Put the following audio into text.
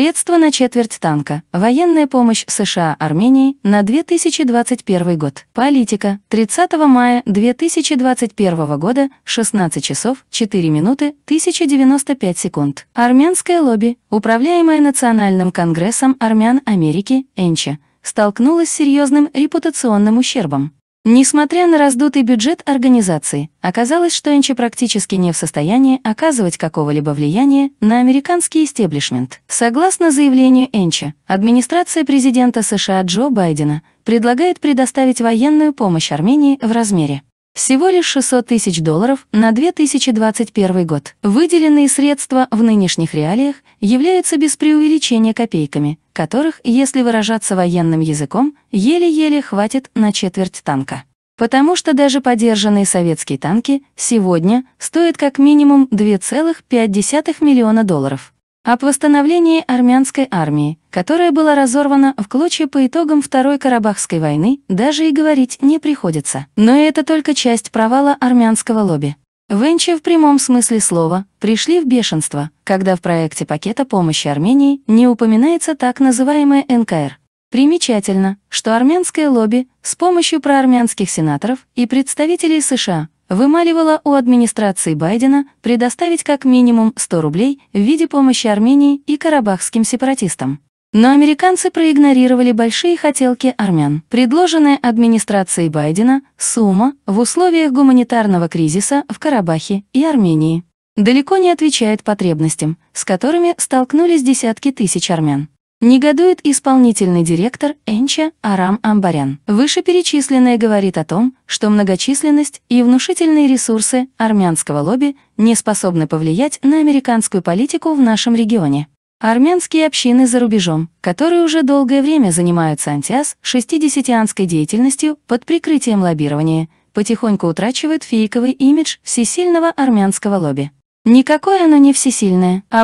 Средства на четверть танка. Военная помощь США Армении на 2021 год. Политика. 30 мая 2021 года, 16 часов 4 минуты 1095 секунд. Армянское лобби, управляемое Национальным конгрессом армян Америки, ЭНЧА, столкнулось с серьезным репутационным ущербом. Несмотря на раздутый бюджет организации, оказалось, что Энчи практически не в состоянии оказывать какого-либо влияния на американский истеблишмент. Согласно заявлению Энчи, администрация президента США Джо Байдена предлагает предоставить военную помощь Армении в размере всего лишь 600 тысяч долларов на 2021 год. Выделенные средства в нынешних реалиях являются без преувеличения копейками, которых, если выражаться военным языком, еле-еле хватит на четверть танка. Потому что даже подержанные советские танки сегодня стоят как минимум 2,5 миллиона долларов об восстановлении армянской армии, которая была разорвана в клочья по итогам Второй Карабахской войны, даже и говорить не приходится. Но это только часть провала армянского лобби. Венчи в прямом смысле слова пришли в бешенство, когда в проекте пакета помощи Армении не упоминается так называемая НКР. Примечательно, что армянское лобби с помощью проармянских сенаторов и представителей США вымаливала у администрации Байдена предоставить как минимум 100 рублей в виде помощи Армении и карабахским сепаратистам. Но американцы проигнорировали большие хотелки армян. Предложенная администрацией Байдена сумма в условиях гуманитарного кризиса в Карабахе и Армении далеко не отвечает потребностям, с которыми столкнулись десятки тысяч армян. Негодует исполнительный директор Энча Арам Амбарян. Вышеперечисленное говорит о том, что многочисленность и внушительные ресурсы армянского лобби не способны повлиять на американскую политику в нашем регионе. Армянские общины за рубежом, которые уже долгое время занимаются антиас шестидесятианской деятельностью под прикрытием лоббирования, потихоньку утрачивают фейковый имидж всесильного армянского лобби. Никакое оно не всесильное, а